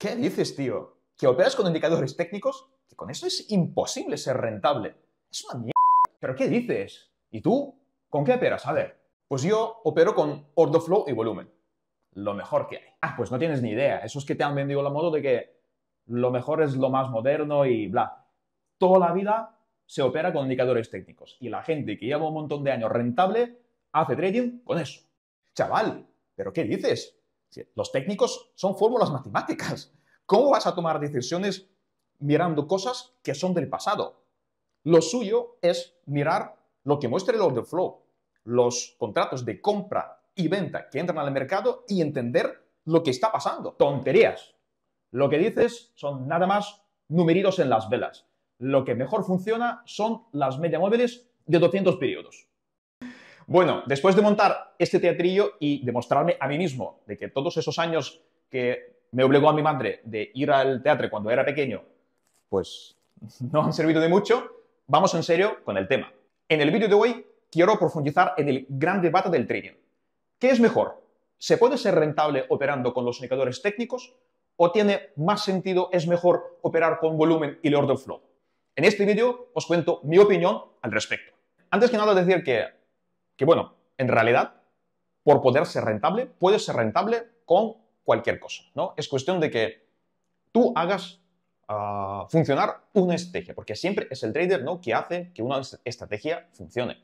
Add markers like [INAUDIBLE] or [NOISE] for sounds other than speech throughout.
¿Qué dices, tío? ¿Que operas con indicadores técnicos? Que con eso es imposible ser rentable. Es una mierda. ¿Pero qué dices? ¿Y tú? ¿Con qué operas? A ver. Pues yo opero con order flow y volumen. Lo mejor que hay. Ah, pues no tienes ni idea. Esos que te han vendido la moto de que lo mejor es lo más moderno y bla. Toda la vida se opera con indicadores técnicos. Y la gente que lleva un montón de años rentable hace trading con eso. Chaval, ¿pero qué dices? Los técnicos son fórmulas matemáticas. ¿Cómo vas a tomar decisiones mirando cosas que son del pasado? Lo suyo es mirar lo que muestra el order flow, los contratos de compra y venta que entran al mercado y entender lo que está pasando. Tonterías. Lo que dices son nada más numeritos en las velas. Lo que mejor funciona son las media móviles de 200 periodos. Bueno, después de montar este teatrillo y demostrarme a mí mismo de que todos esos años que me obligó a mi madre de ir al teatro cuando era pequeño, pues no han servido de mucho, vamos en serio con el tema. En el vídeo de hoy quiero profundizar en el gran debate del trading. ¿Qué es mejor? ¿Se puede ser rentable operando con los indicadores técnicos o tiene más sentido, es mejor operar con volumen y Lord of flow? En este vídeo os cuento mi opinión al respecto. Antes que nada decir que que bueno, en realidad, por poder ser rentable, puedes ser rentable con cualquier cosa, ¿no? Es cuestión de que tú hagas ah, funcionar una estrategia, porque siempre es el trader, ¿no? Que hace que una estrategia funcione.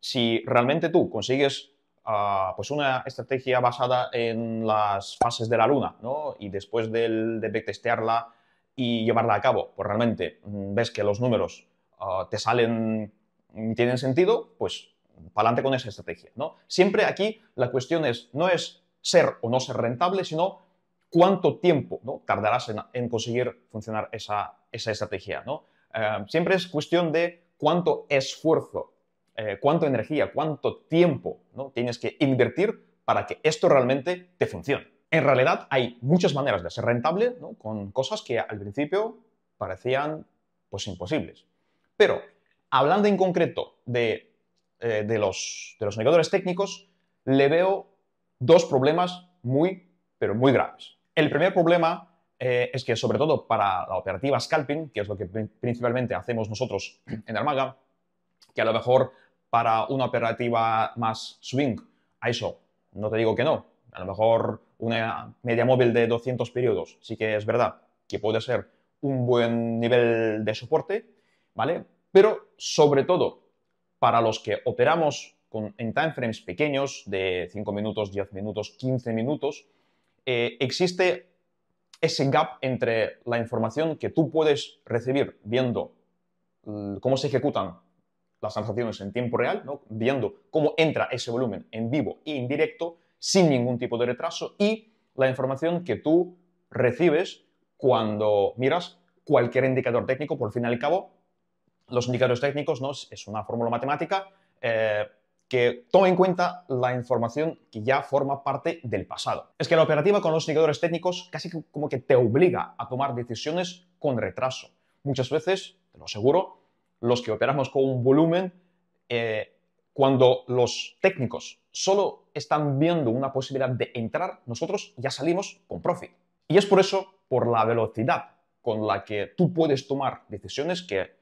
Si realmente tú consigues ah, pues una estrategia basada en las fases de la luna, ¿no? Y después de testearla y llevarla a cabo, pues realmente mm, ves que los números ah, te salen, y mm, tienen sentido, pues para adelante con esa estrategia. Siempre aquí la cuestión es, no es ser o no ser rentable, sino cuánto tiempo tardarás en, conseguir funcionar esa, estrategia. Eh, siempre es cuestión de cuánto esfuerzo, eh, cuánta energía, cuánto tiempo tienes que invertir para que esto realmente te funcione. En realidad hay muchas maneras de ser rentable con cosas que al principio parecían pues imposibles. Pero hablando en concreto de eh, de, los, de los técnicos, le veo dos problemas muy, pero muy graves. El primer problema eh, es que, sobre todo para la operativa scalping, que es lo que principalmente hacemos nosotros en Armaga, que a lo mejor para una operativa más swing, a eso no te digo que no, a lo mejor una media móvil de 200 periodos, sí que es verdad que puede ser un buen nivel de soporte, ¿vale? Pero sobre todo para los que operamos con, en timeframes pequeños de 5 minutos, 10 minutos, 15 minutos, eh, existe ese gap entre la información que tú puedes recibir viendo mm, cómo se ejecutan las transacciones en tiempo real, viendo cómo entra ese volumen en vivo y e en directo sin ningún tipo de retraso y la información que tú recibes cuando miras cualquier indicador técnico, por fin y al cabo, los indicadores técnicos ¿no? es una fórmula matemática eh, que toma en cuenta la información que ya forma parte del pasado. Es que la operativa con los indicadores técnicos casi como que te obliga a tomar decisiones con retraso. Muchas veces, te lo aseguro, los que operamos con un volumen, eh, cuando los técnicos solo están viendo una posibilidad de entrar, nosotros ya salimos con profit. Y es por eso, por la velocidad con la que tú puedes tomar decisiones que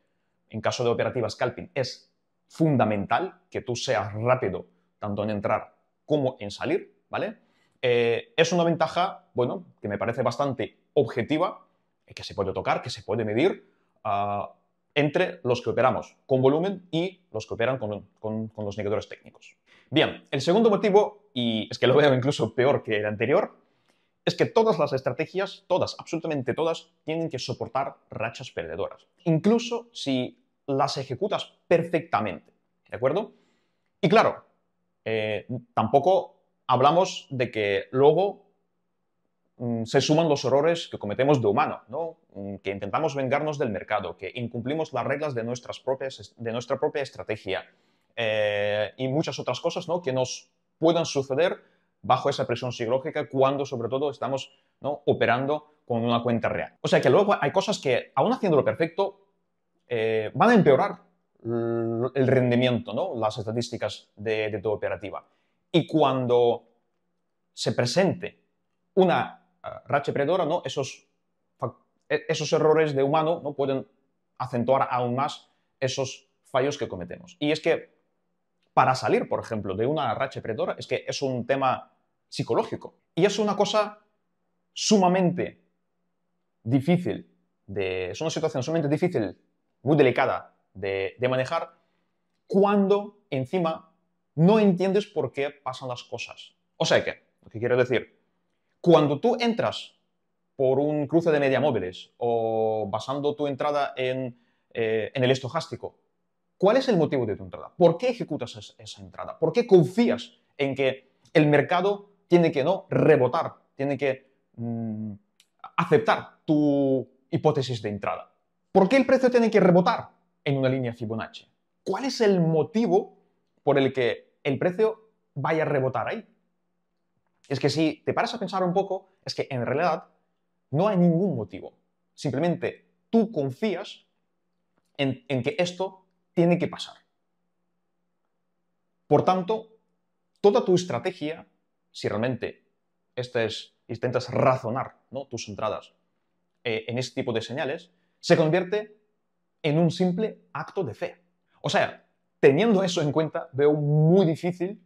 en caso de operativa scalping, es fundamental que tú seas rápido tanto en entrar como en salir, ¿vale? Eh, es una ventaja, bueno, que me parece bastante objetiva, eh, que se puede tocar, que se puede medir ah, entre los que operamos con volumen y los que operan con, los indicadores técnicos. Bien, el segundo motivo, y es que lo veo incluso peor que el anterior, es que todas las estrategias, todas, absolutamente todas, tienen que soportar rachas perdedoras, incluso si las ejecutas perfectamente, ¿de acuerdo? Y claro, eh, tampoco hablamos de que luego mm, se suman los errores que cometemos de humano, ¿no? Mm, que intentamos vengarnos del mercado, que incumplimos las reglas de, nuestra propia estrategia eh, y muchas otras cosas que nos puedan suceder bajo esa presión psicológica cuando sobre todo estamos operando con una cuenta real. O sea que luego hay cosas que, aún haciéndolo perfecto, eh, van a empeorar el rendimiento, ¿no? las estadísticas de, de, tu operativa. Y cuando se presente una ah, racha predora, esos, e-, esos errores de humano ¿no? pueden acentuar aún más esos fallos que cometemos. Y es que para salir, por ejemplo, de una racha predadora, es que es un tema psicológico. Y es una cosa sumamente difícil, de, es una situación sumamente difícil, muy delicada de, manejar, cuando encima no entiendes por qué pasan las cosas. O sea que, lo que quiero decir, cuando tú entras por un cruce de media móviles o basando tu entrada en, eh, en el estocástico ¿Cuál es el motivo de tu entrada? ¿Por qué ejecutas esa entrada? ¿Por qué confías en que el mercado tiene que no rebotar, tiene que mm, aceptar tu hipótesis de entrada? ¿Por qué el precio tiene que rebotar en una línea Fibonacci? ¿Cuál es el motivo por el que el precio vaya a rebotar ahí? Es que si te paras a pensar un poco, es que en realidad no hay ningún motivo. Simplemente tú confías en que esto tiene que pasar. Por tanto, toda tu estrategia, si realmente intentas razonar ¿no? tus entradas eh, en este tipo de señales, se convierte en un simple acto de fe. O sea, teniendo eso en cuenta, veo muy difícil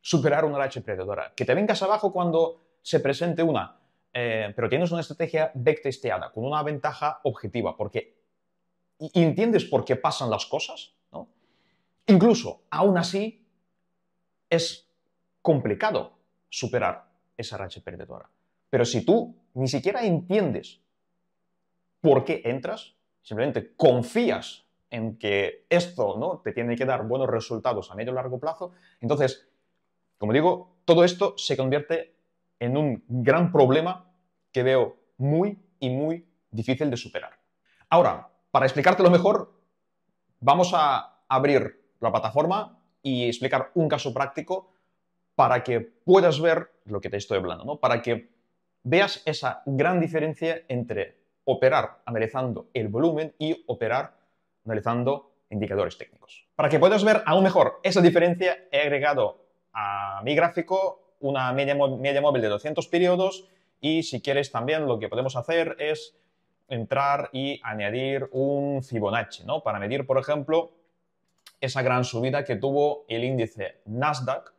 superar una racha predadora. Que te vengas abajo cuando se presente una, eh, pero tienes una estrategia backtesteada, con una ventaja objetiva, porque y entiendes por qué pasan las cosas, ¿no? incluso aún así es complicado superar esa racha perdedora. Pero si tú ni siquiera entiendes por qué entras, simplemente confías en que esto ¿no? te tiene que dar buenos resultados a medio y largo plazo, entonces, como digo, todo esto se convierte en un gran problema que veo muy y muy difícil de superar. Ahora, para explicártelo mejor, vamos a abrir la plataforma y explicar un caso práctico para que puedas ver lo que te estoy hablando, Para que veas esa gran diferencia entre operar analizando el volumen y operar analizando indicadores técnicos. Para que puedas ver aún mejor esa diferencia, he agregado a mi gráfico una media, media móvil de 200 periodos y si quieres también lo que podemos hacer es entrar y añadir un Fibonacci, ¿no? Para medir, por ejemplo, esa gran subida que tuvo el índice Nasdaq,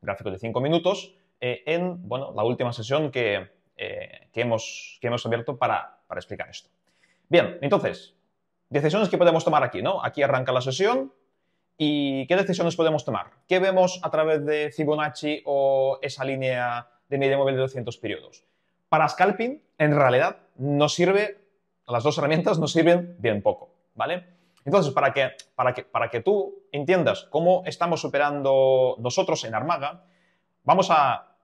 gráfico de 5 minutos, eh, en bueno, la última sesión que, eh, hemos, hemos abierto para, para explicar esto. Bien, entonces, decisiones que podemos tomar aquí, ¿no? Aquí arranca la sesión, ¿Y qué decisiones podemos tomar? ¿Qué vemos a través de Fibonacci o esa línea de media móvil de 200 periodos? Para scalping, en realidad, nos sirve las dos herramientas nos sirven bien poco, ¿vale? Entonces, para que, para que, para que tú entiendas cómo estamos operando nosotros en Armaga, vamos a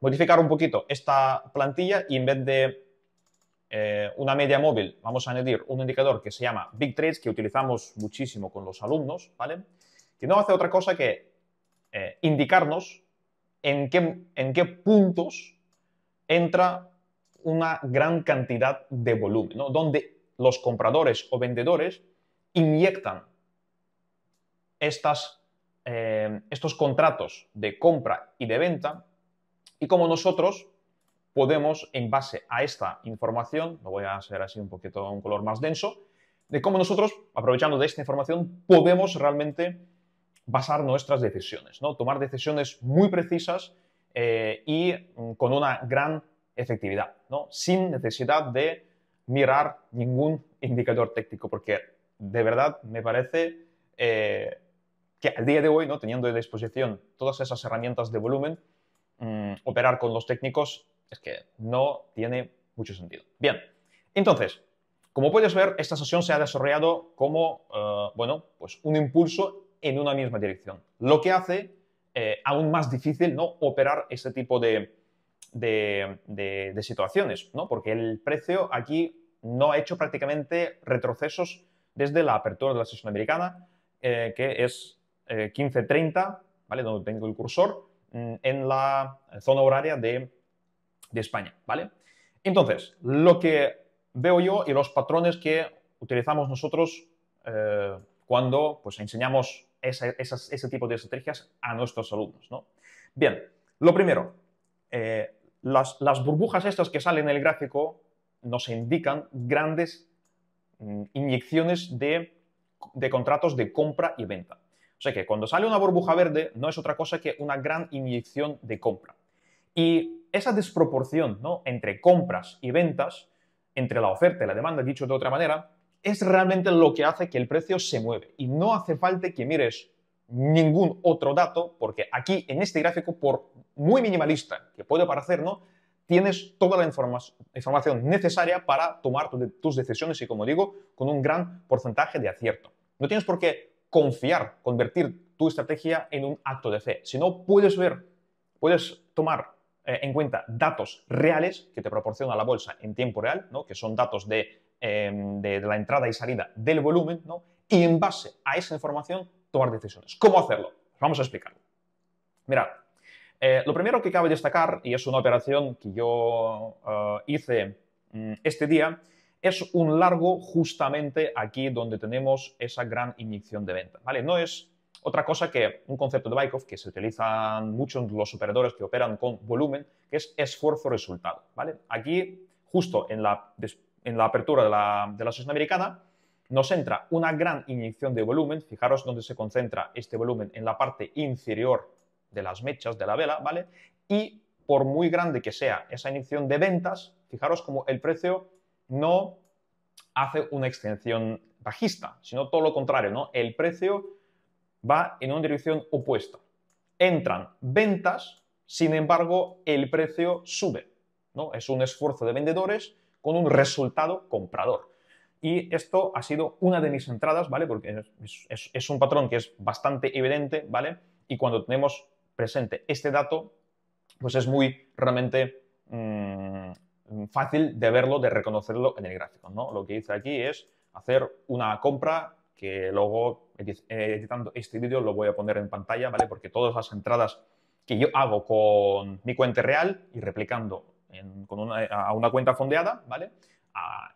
modificar un poquito esta plantilla y en vez de eh, una media móvil, vamos a añadir un indicador que se llama Big Trades, que utilizamos muchísimo con los alumnos, ¿vale? Que no hace otra cosa que eh, indicarnos en qué, en qué puntos entra una gran cantidad de volumen, donde los compradores o vendedores inyectan estas, eh, estos contratos de compra y de venta y como nosotros podemos, en base a esta información, lo voy a hacer así un poquito un color más denso, de cómo nosotros, aprovechando de esta información, podemos realmente basar nuestras decisiones, ¿no? tomar decisiones muy precisas eh, y mm, con una gran efectividad, ¿no? sin necesidad de mirar ningún indicador técnico, porque de verdad me parece eh, que al día de hoy, ¿no? teniendo a disposición todas esas herramientas de volumen, mm, operar con los técnicos es que no tiene mucho sentido. Bien, entonces, como puedes ver, esta sesión se ha desarrollado como, eh, bueno, pues un impulso en una misma dirección, lo que hace eh, aún más difícil ¿no? operar este tipo de de, situaciones, ¿no? Porque el precio aquí no ha hecho prácticamente retrocesos desde la apertura de la sesión americana, eh, que es 15.30, eh, ¿vale? Donde tengo el cursor, mm, en la zona horaria de, España, ¿vale? Entonces, lo que veo yo y los patrones que utilizamos nosotros eh, cuando pues, enseñamos ese tipo de estrategias a nuestros alumnos, ¿no? Bien, lo primero, las, burbujas estas que salen en el gráfico nos indican grandes mm, inyecciones de, contratos de compra y venta. O sea que cuando sale una burbuja verde no es otra cosa que una gran inyección de compra. Y esa desproporción entre compras y ventas, entre la oferta y la demanda, dicho de otra manera, es realmente lo que hace que el precio se mueve. Y no hace falta que mires ningún otro dato, porque aquí en este gráfico, por muy minimalista que pueda parecer, ¿no? tienes toda la información necesaria para tomar tus decisiones y, como digo, con un gran porcentaje de acierto. No tienes por qué confiar, convertir tu estrategia en un acto de fe, sino puedes ver, puedes tomar eh, en cuenta datos reales que te proporciona la bolsa en tiempo real, ¿no? que son datos de, em, la entrada y salida del volumen, y en base a esa información tomar decisiones. ¿Cómo hacerlo? Pues vamos a explicarlo. Mirad, eh, lo primero que cabe destacar, y es una operación que yo eh, hice mm, este día, es un largo justamente aquí donde tenemos esa gran inyección de venta. ¿vale? No es otra cosa que un concepto de Bykov que se utilizan mucho en los operadores que operan con volumen, que es esfuerzo-resultado. ¿vale? Aquí, justo en la, en la apertura de la, de la sesión americana, nos entra una gran inyección de volumen, fijaros dónde se concentra este volumen, en la parte inferior de las mechas de la vela, ¿vale? Y por muy grande que sea esa inyección de ventas, fijaros como el precio no hace una extensión bajista, sino todo lo contrario, ¿no? El precio va en una dirección opuesta. Entran ventas, sin embargo, el precio sube, ¿no? Es un esfuerzo de vendedores con un resultado comprador. Y esto ha sido una de mis entradas, ¿vale? Porque es, un patrón que es bastante evidente, ¿vale? Y cuando tenemos presente este dato, pues es muy realmente mm, fácil de verlo, de reconocerlo en el gráfico, ¿no? Lo que hice aquí es hacer una compra que luego, editando este vídeo, lo voy a poner en pantalla, ¿vale? Porque todas las entradas que yo hago con mi cuenta real y replicando con a una cuenta fondeada, ¿vale?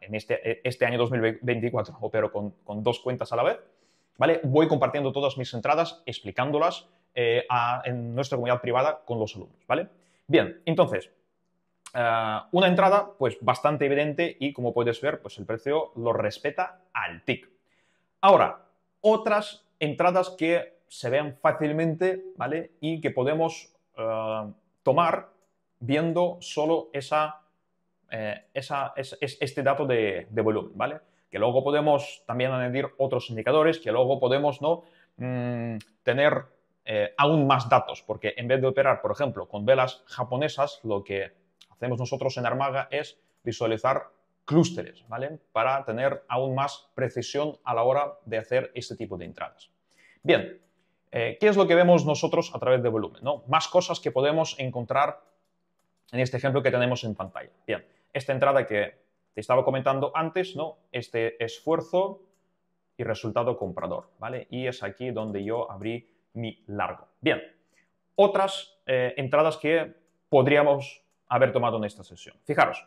en este, e, este año 2024 pero con, dos cuentas a la vez, ¿vale? Voy compartiendo todas mis entradas, explicándolas eh, en nuestra comunidad privada con los alumnos, ¿vale? Bien, entonces, eh, una entrada, pues bastante evidente y como puedes ver, pues el precio lo respeta al TIC. Ahora, otras entradas que se vean fácilmente, ¿vale? Y que podemos eh, tomar viendo solo esa eh, es, este dato de, volumen, ¿vale? Que luego podemos también añadir otros indicadores, que luego podemos ¿no? Mm, tener eh, aún más datos, porque en vez de operar, por ejemplo, con velas japonesas, lo que hacemos nosotros en Armaga es visualizar clústeres, ¿vale? Para tener aún más precisión a la hora de hacer este tipo de entradas. Bien, eh, ¿qué es lo que vemos nosotros a través de volumen? ¿no? Más cosas que podemos encontrar en este ejemplo que tenemos en pantalla. Bien, esta entrada que te estaba comentando antes, ¿no? Este esfuerzo y resultado comprador, ¿vale? Y es aquí donde yo abrí mi largo. Bien, otras eh, entradas que podríamos haber tomado en esta sesión. Fijaros,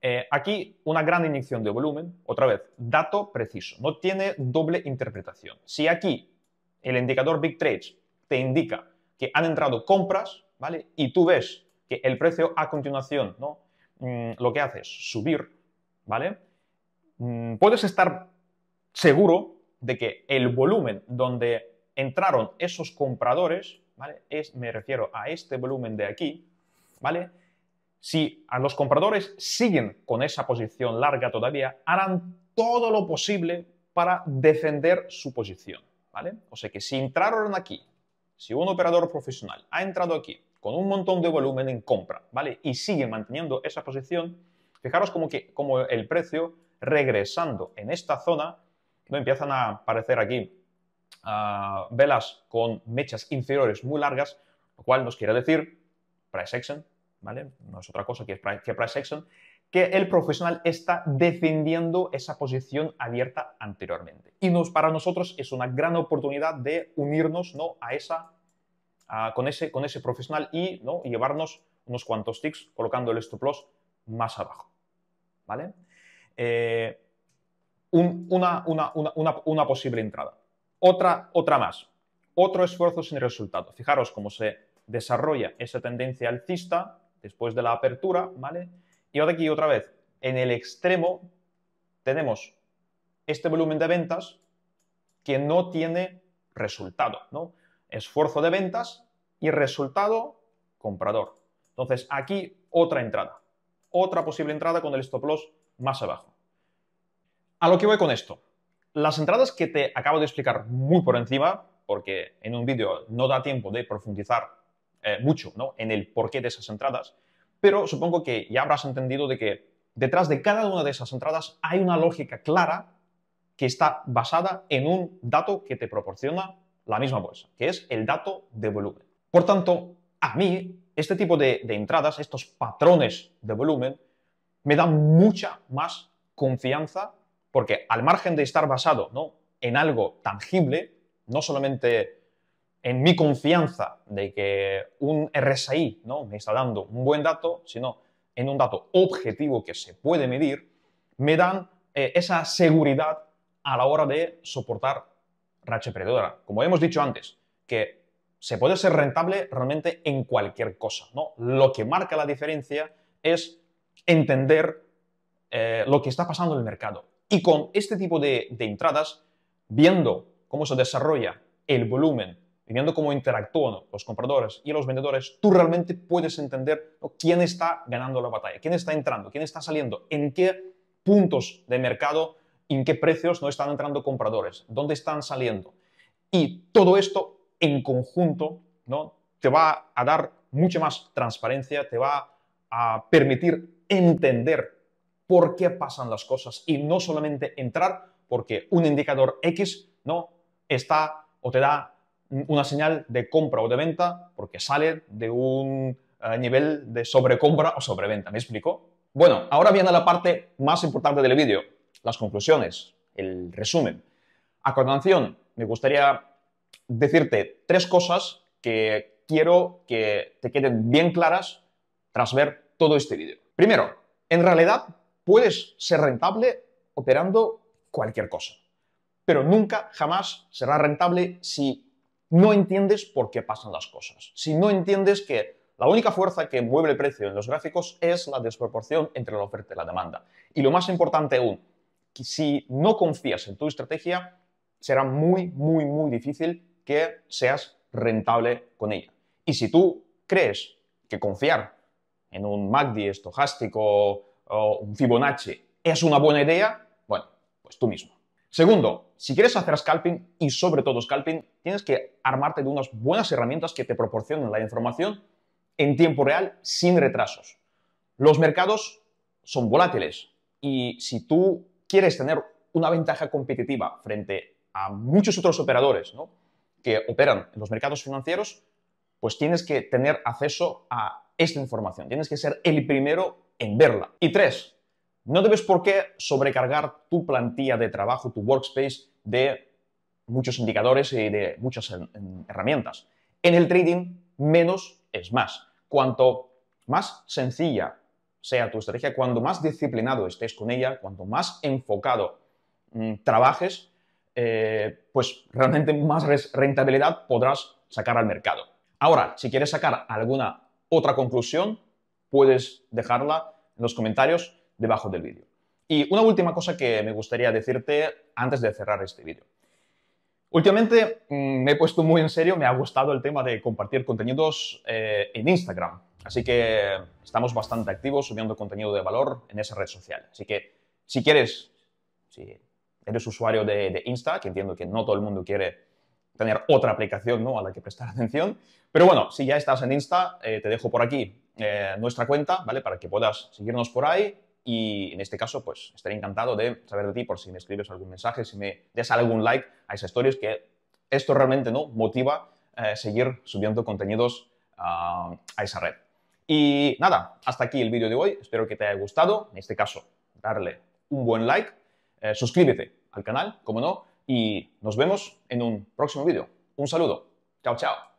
eh, aquí una gran inyección de volumen, otra vez, dato preciso, no tiene doble interpretación. Si aquí el indicador Big Trades te indica que han entrado compras, ¿vale? Y tú ves que el precio a continuación, ¿no? Mm, lo que hace es subir, ¿vale? Mm, puedes estar seguro de que el volumen donde entraron esos compradores, ¿vale? Es, me refiero a este volumen de aquí, ¿vale? Si a los compradores siguen con esa posición larga todavía, harán todo lo posible para defender su posición, ¿vale? O sea que si entraron aquí, si un operador profesional ha entrado aquí con un montón de volumen en compra, ¿vale? Y sigue manteniendo esa posición. Fijaros como, que, como el precio regresando en esta zona, ¿no? empiezan a aparecer aquí ah, velas con mechas inferiores muy largas, lo cual nos quiere decir price action, ¿vale? No es otra cosa que, que price action, que el profesional está defendiendo esa posición abierta anteriormente. Y nos, para nosotros es una gran oportunidad de unirnos ¿no? a esa con, ese, con ese profesional y ¿no? llevarnos unos cuantos ticks colocando el stop loss más abajo. ¿Vale? Eh, una, posible entrada. Otra, otra más. Otro esfuerzo sin resultado. Fijaros cómo se desarrolla esa tendencia alcista después de la apertura, ¿vale? Y ahora aquí otra vez, en el extremo tenemos este volumen de ventas que no tiene resultado, ¿no? esfuerzo de ventas y resultado comprador. Entonces, aquí otra entrada, otra posible entrada con el stop loss más abajo. A lo que voy con esto. Las entradas que te acabo de explicar muy por encima, porque en un vídeo no da tiempo de profundizar eh, mucho en el porqué de esas entradas, pero supongo que ya habrás entendido de que detrás de cada una de esas entradas hay una lógica clara que está basada en un dato que te proporciona la misma bolsa, que es el dato de volumen. Por tanto, a mí este tipo de, entradas, estos patrones de volumen, me dan mucha más confianza porque al margen de estar basado ¿no? en algo tangible, no solamente en mi confianza de que un RSI ¿no? me está dando un buen dato, sino en un dato objetivo que se puede medir, me dan eh, esa seguridad a la hora de soportar racha perdedora. Como hemos dicho antes, que se puede ser rentable realmente en cualquier cosa, ¿no? Lo que marca la diferencia es entender eh, lo que está pasando en el mercado. Y con este tipo de, entradas, viendo cómo se desarrolla el volumen, viendo cómo interactúan los compradores y los vendedores, tú realmente puedes entender quién está ganando la batalla, quién está entrando, quién está saliendo, en qué puntos de mercado en qué precios no están entrando compradores, dónde están saliendo. Y todo esto en conjunto ¿no? te va a dar mucha más transparencia, te va a permitir entender por qué pasan las cosas y no solamente entrar porque un indicador X ¿no? está o te da una señal de compra o de venta porque sale de un eh, nivel de sobrecompra o sobreventa. ¿Me explico? Bueno, ahora viene la parte más importante del vídeo, las conclusiones, el resumen. A continuación, me gustaría decirte tres cosas que quiero que te queden bien claras tras ver todo este vídeo. Primero, en realidad puedes ser rentable operando cualquier cosa, pero nunca, jamás será rentable si no entiendes por qué pasan las cosas, si no entiendes que la única fuerza que mueve el precio en los gráficos es la desproporción entre la oferta y la demanda. Y lo más importante aún, si no confías en tu estrategia, será muy, muy, muy difícil que seas rentable con ella. Y si tú crees que confiar en un MACD estocástico o un Fibonacci es una buena idea, bueno, pues tú mismo. Segundo, si quieres hacer scalping y sobre todo scalping, tienes que armarte de unas buenas herramientas que te proporcionen la información en tiempo real sin retrasos. Los mercados son volátiles y si tú quieres tener una ventaja competitiva frente a muchos otros operadores que operan en los mercados financieros, pues tienes que tener acceso a esta información, tienes que ser el primero en verla. Y tres, no debes por qué sobrecargar tu plantilla de trabajo, tu workspace, de muchos indicadores y de muchas herramientas. En el trading, menos es más. Cuanto más sencilla sea tu estrategia, cuando más disciplinado estés con ella, cuanto más enfocado mm, trabajes, eh, pues realmente más rentabilidad podrás sacar al mercado. Ahora, si quieres sacar alguna otra conclusión, puedes dejarla en los comentarios debajo del vídeo. Y una última cosa que me gustaría decirte antes de cerrar este vídeo. Últimamente mm, me he puesto muy en serio, me ha gustado el tema de compartir contenidos eh, en Instagram. Así que estamos bastante activos subiendo contenido de valor en esa red social. Así que si quieres, si eres usuario de, Insta, que entiendo que no todo el mundo quiere tener otra aplicación ¿no? a la que prestar [LAUGHS] atención, pero bueno, si ya estás en Insta, eh, te dejo por aquí eh, nuestra cuenta, ¿vale? Para que puedas seguirnos por ahí y en este caso, pues estaré encantado de saber de ti por si me escribes algún mensaje, si me des algún like a esas stories, que esto realmente no motiva eh, seguir subiendo contenidos ah, a esa red. Y nada, hasta aquí el vídeo de hoy. Espero que te haya gustado. En este caso, darle un buen like. Eh, suscríbete al canal, como no. Y nos vemos en un próximo vídeo. Un saludo. Chao, chao.